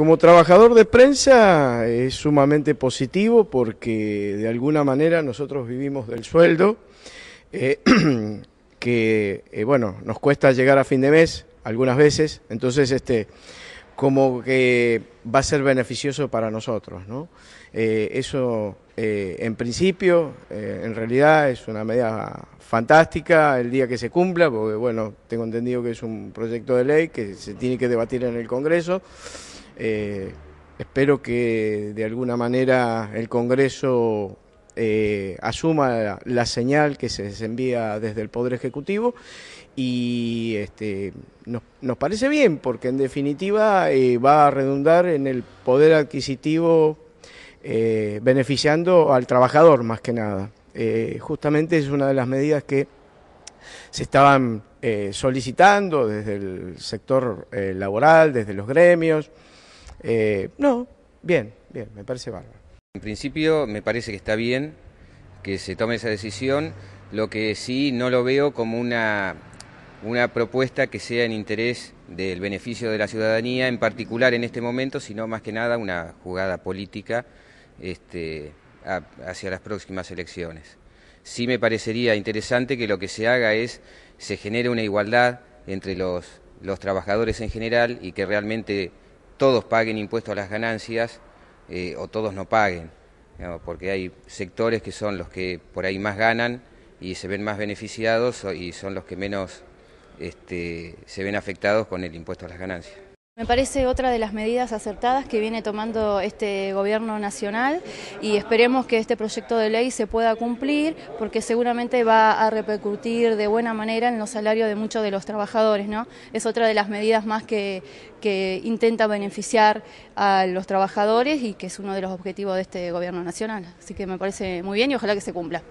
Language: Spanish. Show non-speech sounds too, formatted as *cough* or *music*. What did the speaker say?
Como trabajador de prensa es sumamente positivo porque de alguna manera nosotros vivimos del sueldo, eh, *clears throat* que eh, bueno, nos cuesta llegar a fin de mes algunas veces, entonces este como que va a ser beneficioso para nosotros, ¿no? Eh, eso en principio, en realidad es una medida fantástica el día que se cumpla, porque bueno, tengo entendido que es un proyecto de ley que se tiene que debatir en el Congreso. Eh, espero que de alguna manera el Congreso eh, asuma la, señal que se envía desde el Poder Ejecutivo y este, nos, parece bien porque en definitiva eh, va a redundar en el poder adquisitivo beneficiando al trabajador más que nada. justamente es una de las medidas que se estaban solicitando desde el sector laboral, desde los gremios. Eh, no, bien, bien, me parece bárbaro. En principio me parece que está bien que se tome esa decisión, lo que sí no lo veo como una, una propuesta que sea en interés del beneficio de la ciudadanía en particular en este momento, sino más que nada una jugada política este, hacia las próximas elecciones. Sí me parecería interesante que lo que se haga es, se genere una igualdad entre los trabajadores en general y que realmente todos paguen impuestos a las ganancias eh, o todos no paguen, porque hay sectores que son los que por ahí más ganan y se ven más beneficiados y son los que menos este, se ven afectados con el impuesto a las ganancias. Me parece otra de las medidas acertadas que viene tomando este gobierno nacional y esperemos que este proyecto de ley se pueda cumplir porque seguramente va a repercutir de buena manera en los salarios de muchos de los trabajadores. ¿no? Es otra de las medidas más que, que intenta beneficiar a los trabajadores y que es uno de los objetivos de este gobierno nacional. Así que me parece muy bien y ojalá que se cumpla.